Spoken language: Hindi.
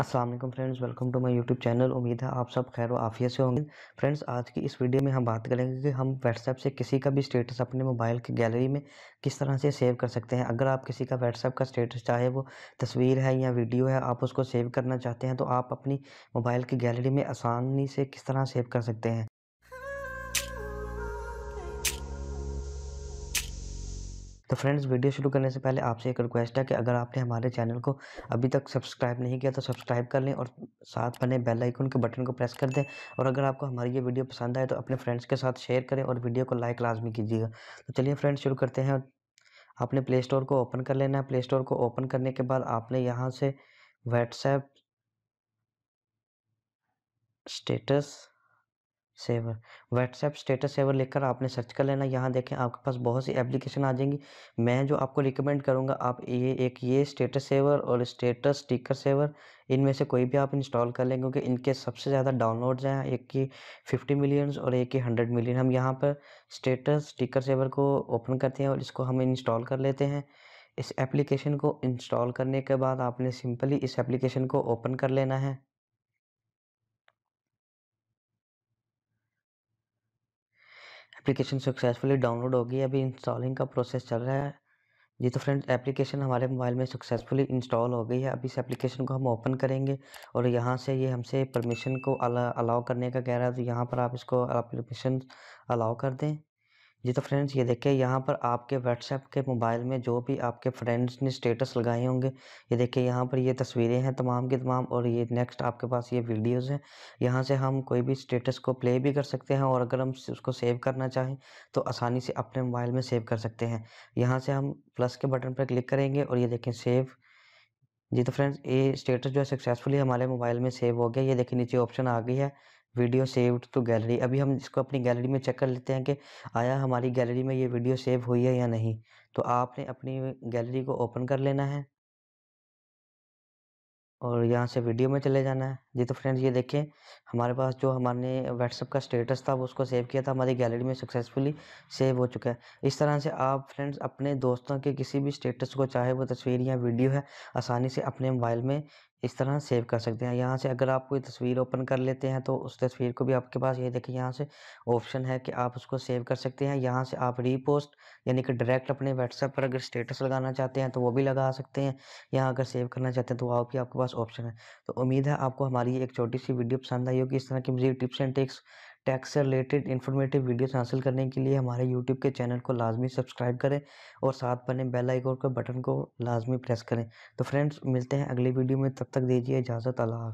Aslam friends welcome to my YouTube channel उम्मीद है आप सब खैर आफिया से होंगे फ्रेंड्स आज की इस वीडियो में हम बात करेंगे कि हम व्हाट्सएप से किसी का भी स्टेटस अपने मोबाइल की गैलरी में किस तरह से सेव कर सकते हैं अगर आप किसी का व्हाट्सएप का स्टेटस चाहे वो तस्वीर है या वीडियो है आप उसको सेव करना चाहते हैं तो आप अपनी मोबाइल की गैलरी में आसानी से किस तरह सेव कर सकते हैं तो फ्रेंड्स वीडियो शुरू करने से पहले आपसे एक रिक्वेस्ट है कि अगर आपने हमारे चैनल को अभी तक सब्सक्राइब नहीं किया तो सब्सक्राइब कर लें और साथ बने बेल आइकन के बटन को प्रेस कर दें और अगर आपको हमारी ये वीडियो पसंद आए तो अपने फ्रेंड्स के साथ शेयर करें और वीडियो को लाइक लाजमी कीजिएगा तो चलिए फ्रेंड्स शुरू करते हैं आपने प्ले स्टोर को ओपन कर लेना है प्ले स्टोर को ओपन करने के बाद आपने यहाँ से WhatsApp status saver WhatsApp status saver लिखकर आपने सर्च कर लेना यहाँ देखें आपके पास बहुत सी एप्लीकेशन आ जाएंगी मैं जो आपको रिकमेंड करूँगा आप ये एक ये स्टेटस सेवर और स्टेटस स्टिकर सेवर इनमें से कोई भी आप इंस्टॉल कर लें क्योंकि इनके सबसे ज़्यादा डाउनलोड्स हैं एक की फिफ्टी मिलियंस और एक की हंड्रेड मिलियन हम यहाँ पर स्टेटस स्टिकर सेवर को ओपन करते हैं और इसको हम इंस्टॉल कर लेते हैं इस एप्लीकेशन को इंस्टॉल करने के बाद आपने सिंपली इस एप्लीकेशन को ओपन कर लेना है एप्लीकेशन सक्सेसफुली डाउनलोड हो गई अभी इंस्टॉलिंग का प्रोसेस चल रहा है जी तो फ्रेंड्स एप्लीकेशन हमारे मोबाइल में सक्सेसफुली इंस्टॉल हो गई है अभी इस एप्लीकेशन को हम ओपन करेंगे और यहाँ से ये हमसे परमिशन को अलाउ करने का कह रहा है तो यहाँ पर आप इसको परमिशन अलाउ कर दें जी तो फ्रेंड्स ये देखिए यहाँ पर आपके व्हाट्सएप के मोबाइल में जो भी आपके फ्रेंड्स ने स्टेटस लगाए होंगे ये देखिए यहाँ पर ये तस्वीरें हैं तमाम की तमाम और ये नेक्स्ट आपके पास ये वीडियोस हैं यहाँ से हम कोई भी स्टेटस को प्ले भी कर सकते हैं और अगर हम उसको सेव करना चाहें तो आसानी से अपने मोबाइल में सेव कर सकते हैं यहाँ से हम प्लस के बटन पर क्लिक करेंगे और ये देखें सेव जी तो फ्रेंड्स ये स्टेटस जो है सक्सेसफुली हमारे मोबाइल में सेव हो गया ये देखिए नीचे ऑप्शन आ गई है वीडियो सेव्ड टू तो गैलरी अभी हम इसको अपनी गैलरी में चेक कर लेते हैं कि आया हमारी गैलरी में ये वीडियो सेव हुई है या नहीं तो आपने अपनी गैलरी को ओपन कर लेना है और यहाँ से वीडियो में चले जाना है जी तो फ्रेंड्स ये देखें हमारे पास जो हमारे व्हाट्सअप का स्टेटस था वो उसको सेव किया था हमारी गैलरी में सक्सेसफुली सेव हो चुका है इस तरह से आप फ्रेंड्स अपने दोस्तों के किसी भी स्टेटस को चाहे वो तस्वीर या वीडियो है आसानी से अपने मोबाइल में इस तरह सेव कर सकते हैं यहाँ से अगर आप कोई तस्वीर ओपन कर लेते हैं तो उस तस्वीर को भी आपके पास ये देखिए यहाँ से ऑप्शन है कि आप उसको सेव कर सकते हैं यहाँ से आप रीपोस्ट यानी कि डायरेक्ट अपने व्हाट्सएप पर अगर स्टेटस लगाना चाहते हैं तो वो भी लगा सकते हैं यहाँ अगर सेव करना चाहते हैं तो वह भी आपके पास ऑप्शन है तो उम्मीद है आपको हमारी हमारी एक छोटी सी वीडियो पसंद आई होगी इस तरह की मजीद टिप्स एंड टिक्स टैक्स से रिलेटेड इन्फॉर्मेटिव वीडियोस हासिल करने के लिए हमारे यूट्यूब के चैनल को लाजमी सब्सक्राइब करें और साथ बने बेल आइकॉन के बटन को लाजमी प्रेस करें तो फ्रेंड्स मिलते हैं अगली वीडियो में तब तक दीजिए इजाज़त अल्लाह